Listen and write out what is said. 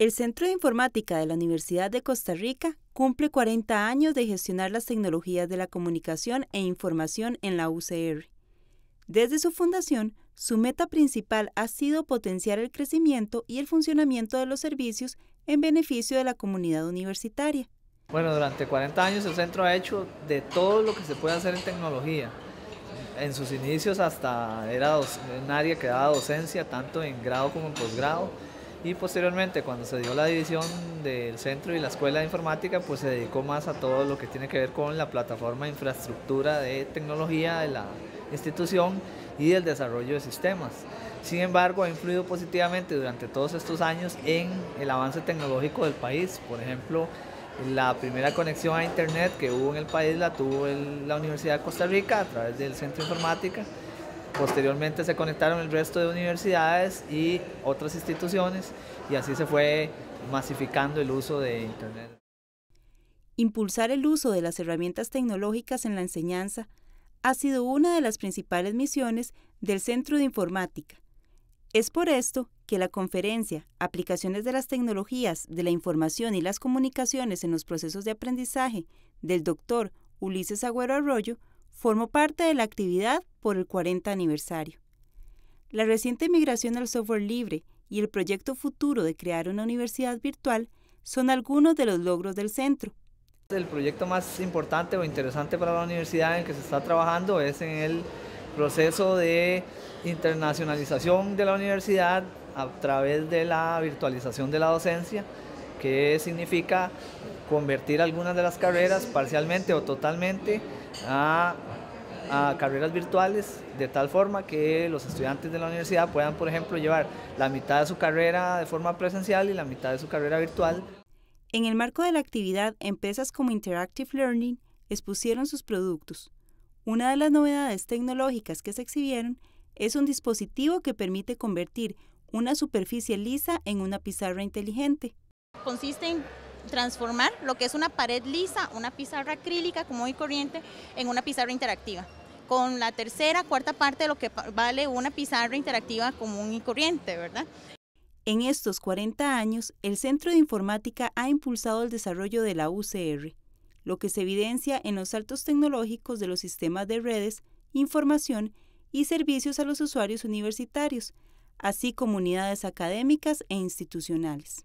El Centro de Informática de la Universidad de Costa Rica cumple 40 años de gestionar las tecnologías de la comunicación e información en la UCR. Desde su fundación, su meta principal ha sido potenciar el crecimiento y el funcionamiento de los servicios en beneficio de la comunidad universitaria. Bueno, durante 40 años el centro ha hecho de todo lo que se puede hacer en tecnología. En sus inicios hasta era un área que daba docencia, tanto en grado como en posgrado y posteriormente cuando se dio la división del centro y la escuela de informática, pues se dedicó más a todo lo que tiene que ver con la plataforma de infraestructura de tecnología de la institución y del desarrollo de sistemas. Sin embargo, ha influido positivamente durante todos estos años en el avance tecnológico del país. Por ejemplo, la primera conexión a Internet que hubo en el país la tuvo la Universidad de Costa Rica a través del Centro de Informática Posteriormente se conectaron el resto de universidades y otras instituciones y así se fue masificando el uso de Internet. Impulsar el uso de las herramientas tecnológicas en la enseñanza ha sido una de las principales misiones del Centro de Informática. Es por esto que la conferencia Aplicaciones de las Tecnologías de la Información y las Comunicaciones en los Procesos de Aprendizaje del doctor Ulises Agüero Arroyo formó parte de la actividad por el 40 aniversario. La reciente migración al software libre y el proyecto futuro de crear una universidad virtual son algunos de los logros del centro. El proyecto más importante o interesante para la universidad en que se está trabajando es en el proceso de internacionalización de la universidad a través de la virtualización de la docencia, que significa convertir algunas de las carreras parcialmente o totalmente a, carreras virtuales, de tal forma que los estudiantes de la universidad puedan, por ejemplo, llevar la mitad de su carrera de forma presencial y la mitad de su carrera virtual. En el marco de la actividad, empresas como Interactive Learning expusieron sus productos. Una de las novedades tecnológicas que se exhibieron es un dispositivo que permite convertir una superficie lisa en una pizarra inteligente. Consiste en transformar lo que es una pared lisa, una pizarra acrílica como y corriente, en una pizarra interactiva con la tercera, cuarta parte de lo que vale una pizarra interactiva común y corriente, ¿verdad? En estos 40 años, el Centro de Informática ha impulsado el desarrollo de la UCR, lo que se evidencia en los saltos tecnológicos de los sistemas de redes, información y servicios a los usuarios universitarios, así como unidades académicas e institucionales.